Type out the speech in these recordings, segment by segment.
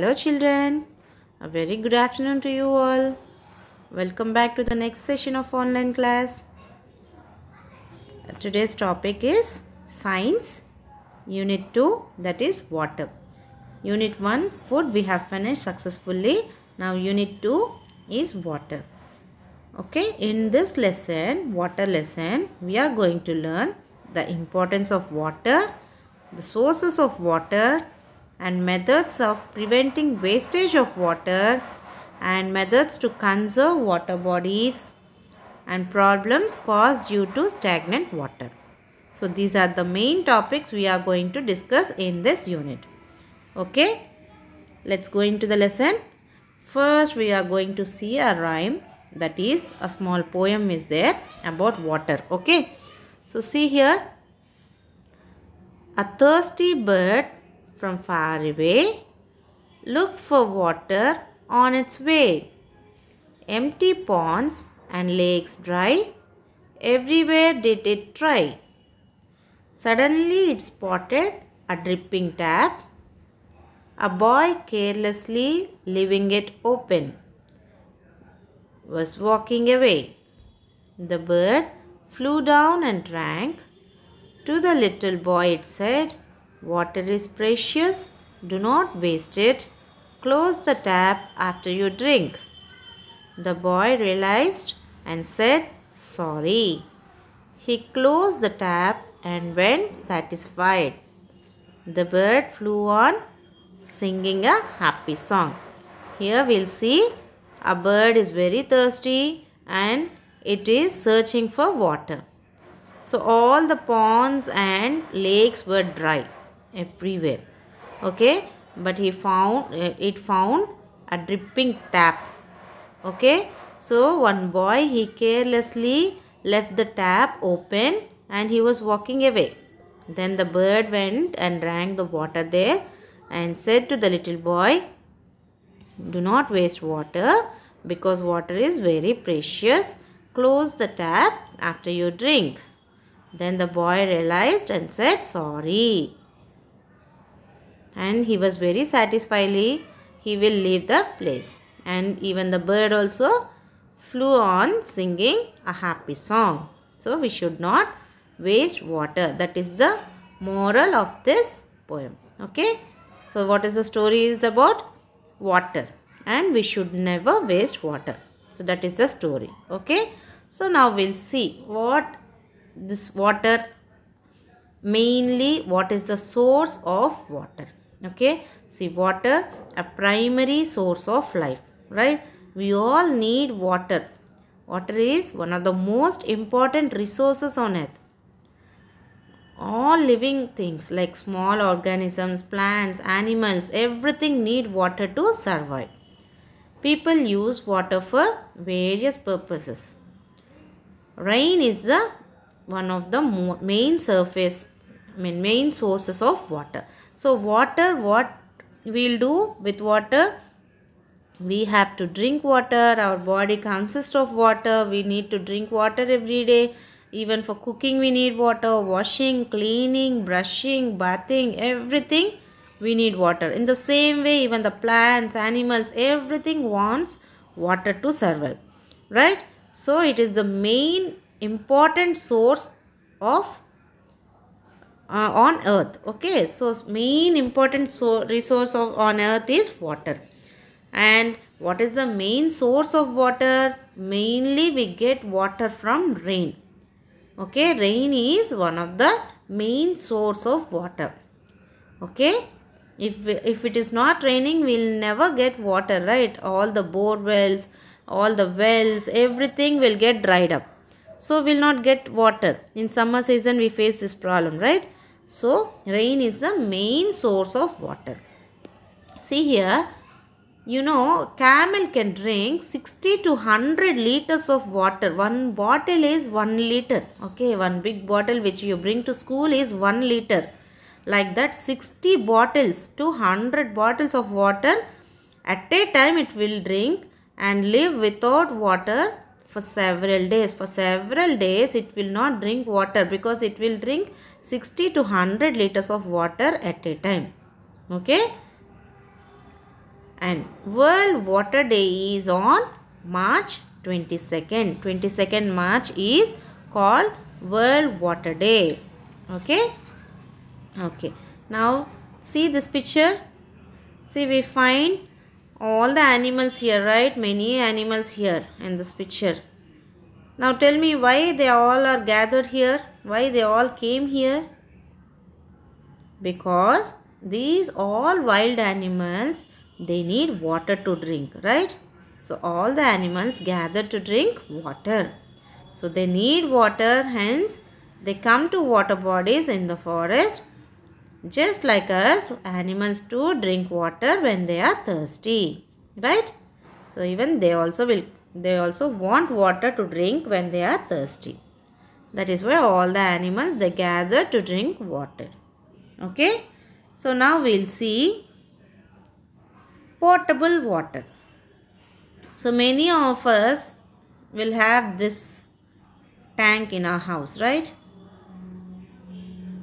hello children a very good afternoon to you all welcome back to the next session of online class today's topic is science unit 2 that is water unit 1 food we have finished successfully now unit 2 is water okay in this lesson water lesson we are going to learn the importance of water the sources of water and methods of preventing wastage of water and methods to conserve water bodies and problems caused due to stagnant water. So these are the main topics we are going to discuss in this unit. Okay, let's go into the lesson. First we are going to see a rhyme that is a small poem is there about water. Okay, so see here. A thirsty bird from far away. Look for water on its way. Empty ponds and lakes dry. Everywhere did it try. Suddenly it spotted a dripping tap. A boy carelessly leaving it open was walking away. The bird flew down and drank. To the little boy it said, Water is precious. Do not waste it. Close the tap after you drink. The boy realized and said sorry. He closed the tap and went satisfied. The bird flew on singing a happy song. Here we'll see a bird is very thirsty and it is searching for water. So all the ponds and lakes were dry everywhere okay but he found eh, it found a dripping tap okay so one boy he carelessly left the tap open and he was walking away then the bird went and drank the water there and said to the little boy do not waste water because water is very precious close the tap after you drink then the boy realized and said sorry and he was very satisfiedly he will leave the place and even the bird also flew on singing a happy song. So we should not waste water. That is the moral of this poem. Okay. So what is the story is about? Water. And we should never waste water. So that is the story. Okay. So now we'll see what this water mainly what is the source of water okay see water a primary source of life right we all need water water is one of the most important resources on earth all living things like small organisms plants animals everything need water to survive people use water for various purposes rain is the one of the main surface I mean main sources of water so water, what we will do with water? We have to drink water. Our body consists of water. We need to drink water every day. Even for cooking we need water. Washing, cleaning, brushing, bathing, everything we need water. In the same way even the plants, animals, everything wants water to survive. Right? So it is the main important source of uh, on earth okay so main important so resource of on earth is water and what is the main source of water mainly we get water from rain okay rain is one of the main source of water okay if if it is not raining we'll never get water right all the bore wells all the wells everything will get dried up so we'll not get water in summer season we face this problem right so, rain is the main source of water. See here, you know, camel can drink 60 to 100 liters of water. One bottle is 1 liter. Okay, one big bottle which you bring to school is 1 liter. Like that, 60 bottles to 100 bottles of water at a time it will drink and live without water for several days. For several days, it will not drink water because it will drink 60 to 100 liters of water at a time. Okay. And World Water Day is on March 22nd. 22nd March is called World Water Day. Okay. Okay. Now see this picture. See we find all the animals here right many animals here in this picture now tell me why they all are gathered here why they all came here because these all wild animals they need water to drink right so all the animals gather to drink water so they need water hence they come to water bodies in the forest just like us animals to drink water when they are thirsty right so even they also will they also want water to drink when they are thirsty that is where all the animals they gather to drink water. Okay. So now we'll see potable water. So many of us will have this tank in our house, right?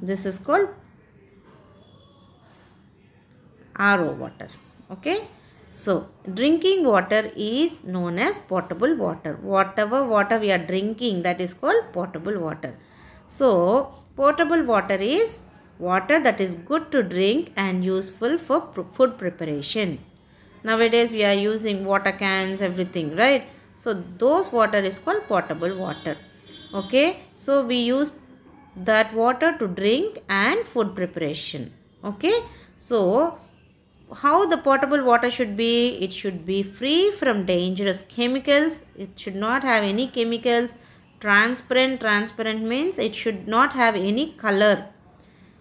This is called RO water. Okay. So, drinking water is known as potable water. Whatever water we are drinking that is called potable water. So, potable water is water that is good to drink and useful for pr food preparation. Nowadays we are using water cans, everything, right? So, those water is called potable water. Okay. So, we use that water to drink and food preparation. Okay. So, how the potable water should be it should be free from dangerous chemicals it should not have any chemicals transparent transparent means it should not have any color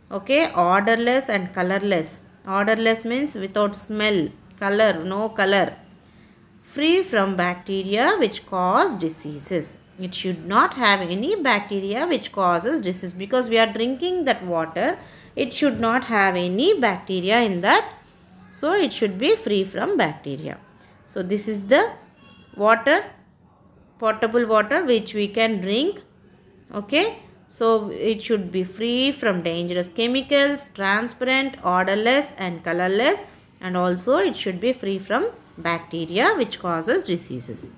okay odorless and colorless odorless means without smell color no color free from bacteria which cause diseases it should not have any bacteria which causes disease because we are drinking that water it should not have any bacteria in that so it should be free from bacteria. So this is the water, potable water which we can drink. Okay. So it should be free from dangerous chemicals, transparent, odorless and colorless and also it should be free from bacteria which causes diseases.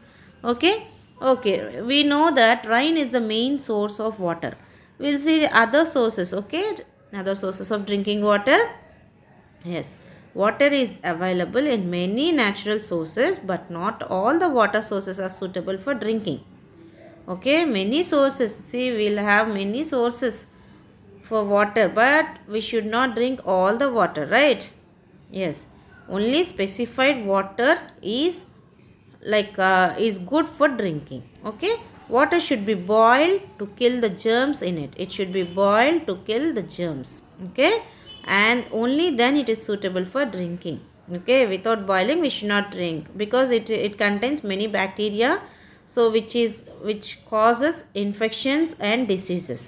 Okay. Okay. We know that rain is the main source of water. We'll see other sources. Okay. Other sources of drinking water. Yes. Water is available in many natural sources but not all the water sources are suitable for drinking. Okay, many sources. See, we will have many sources for water but we should not drink all the water, right? Yes, only specified water is like uh, is good for drinking. Okay, water should be boiled to kill the germs in it. It should be boiled to kill the germs. Okay and only then it is suitable for drinking okay without boiling we should not drink because it it contains many bacteria so which is which causes infections and diseases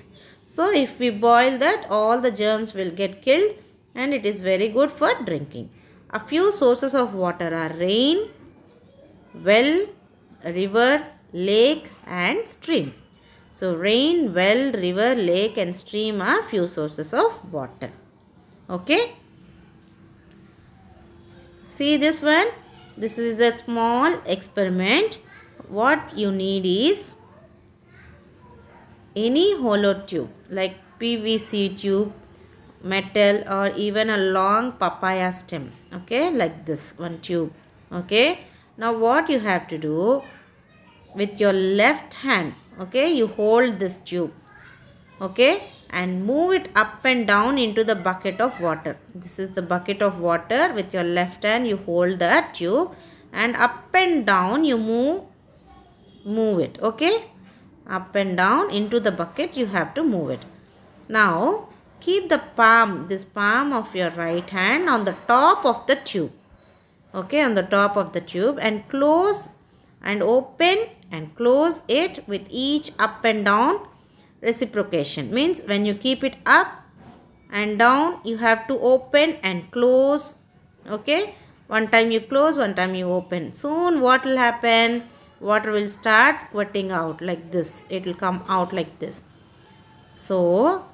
so if we boil that all the germs will get killed and it is very good for drinking a few sources of water are rain well river lake and stream so rain well river lake and stream are few sources of water Okay. See this one. This is a small experiment. What you need is any hollow tube like PVC tube, metal or even a long papaya stem. Okay. Like this one tube. Okay. Now what you have to do with your left hand. Okay. You hold this tube. Okay and move it up and down into the bucket of water. This is the bucket of water with your left hand you hold the tube and up and down you move move it okay up and down into the bucket you have to move it now keep the palm this palm of your right hand on the top of the tube okay on the top of the tube and close and open and close it with each up and down reciprocation means when you keep it up and down you have to open and close okay one time you close one time you open soon what will happen water will start squirting out like this it will come out like this so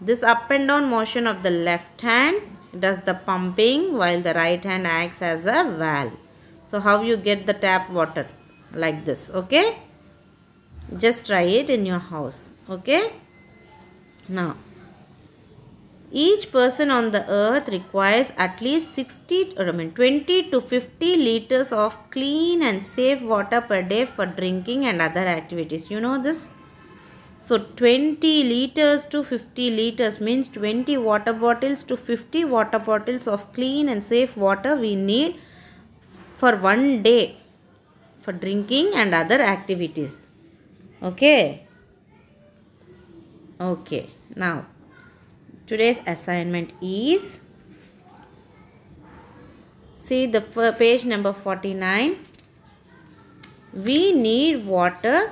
this up and down motion of the left hand does the pumping while the right hand acts as a valve so how you get the tap water like this okay just try it in your house okay now, each person on the earth requires at least 60 or I mean 20 to 50 liters of clean and safe water per day for drinking and other activities. You know this? So 20 liters to 50 liters means 20 water bottles to 50 water bottles of clean and safe water we need for one day for drinking and other activities. Okay. Okay, now today's assignment is see the page number 49 we need water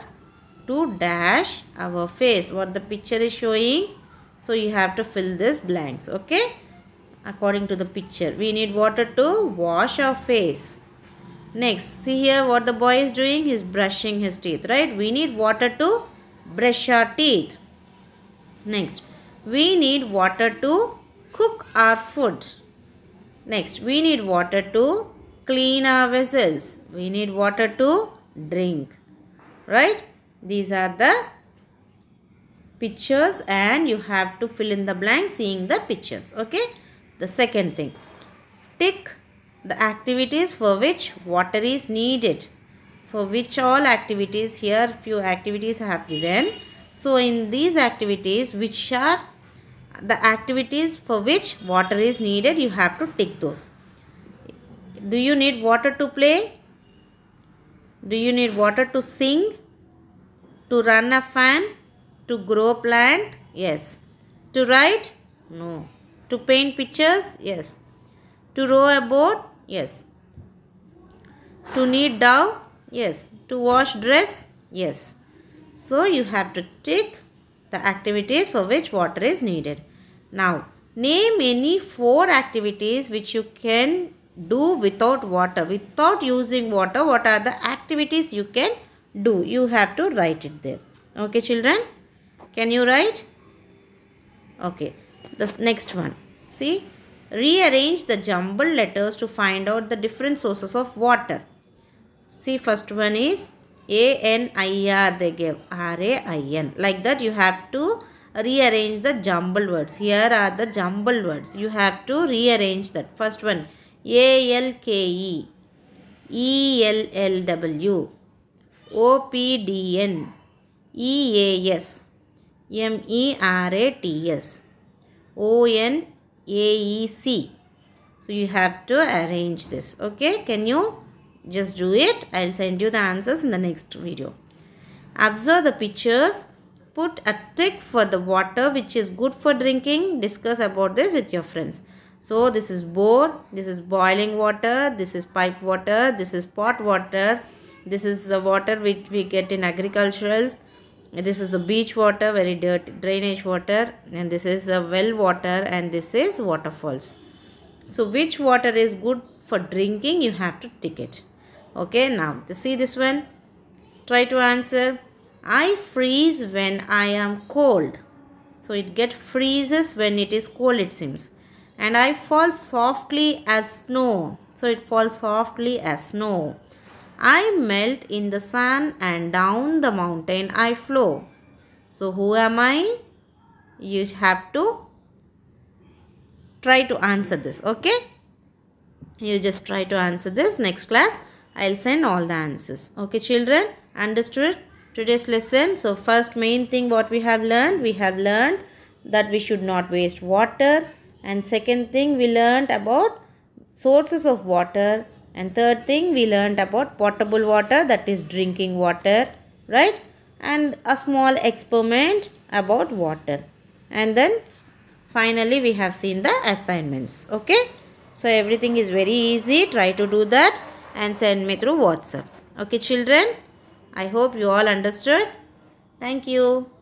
to dash our face what the picture is showing so you have to fill this blanks okay according to the picture we need water to wash our face next see here what the boy is doing he's brushing his teeth right we need water to brush our teeth Next, we need water to cook our food. Next, we need water to clean our vessels. We need water to drink. Right? These are the pictures and you have to fill in the blank seeing the pictures. Okay? The second thing. Tick the activities for which water is needed. For which all activities here few activities have given. So in these activities which are the activities for which water is needed you have to tick those. Do you need water to play? Do you need water to sing? To run a fan? To grow plant? Yes. To write? No. To paint pictures? Yes. To row a boat? Yes. To knead dough? Yes. To wash dress? Yes. So you have to tick the activities for which water is needed. Now name any four activities which you can do without water. Without using water what are the activities you can do. You have to write it there. Okay children. Can you write? Okay. The next one. See. Rearrange the jumbled letters to find out the different sources of water. See first one is a-N-I-R they gave R-A-I-N. Like that you have to rearrange the jumbled words. Here are the jumbled words. You have to rearrange that. First one A-L-K-E E-L-L-W O-P-D-N E-A-S M-E-R-A-T-S O-N-A-E-C. So you have to arrange this. Okay. Can you just do it. I'll send you the answers in the next video. Observe the pictures. Put a tick for the water which is good for drinking. Discuss about this with your friends. So this is bore, this is boiling water, this is pipe water, this is pot water, this is the water which we get in agriculturals, this is the beach water, very dirty drainage water and this is the well water and this is waterfalls. So which water is good for drinking you have to tick it okay now see this one try to answer i freeze when i am cold so it get freezes when it is cold it seems and i fall softly as snow so it falls softly as snow i melt in the sun and down the mountain i flow so who am i you have to try to answer this okay you just try to answer this next class I'll send all the answers. Okay children, understood today's lesson? So first main thing what we have learned, we have learned that we should not waste water. And second thing we learned about sources of water. And third thing we learned about potable water that is drinking water, right? And a small experiment about water. And then finally we have seen the assignments, okay? So everything is very easy. Try to do that and send me through WhatsApp. Okay children, I hope you all understood. Thank you.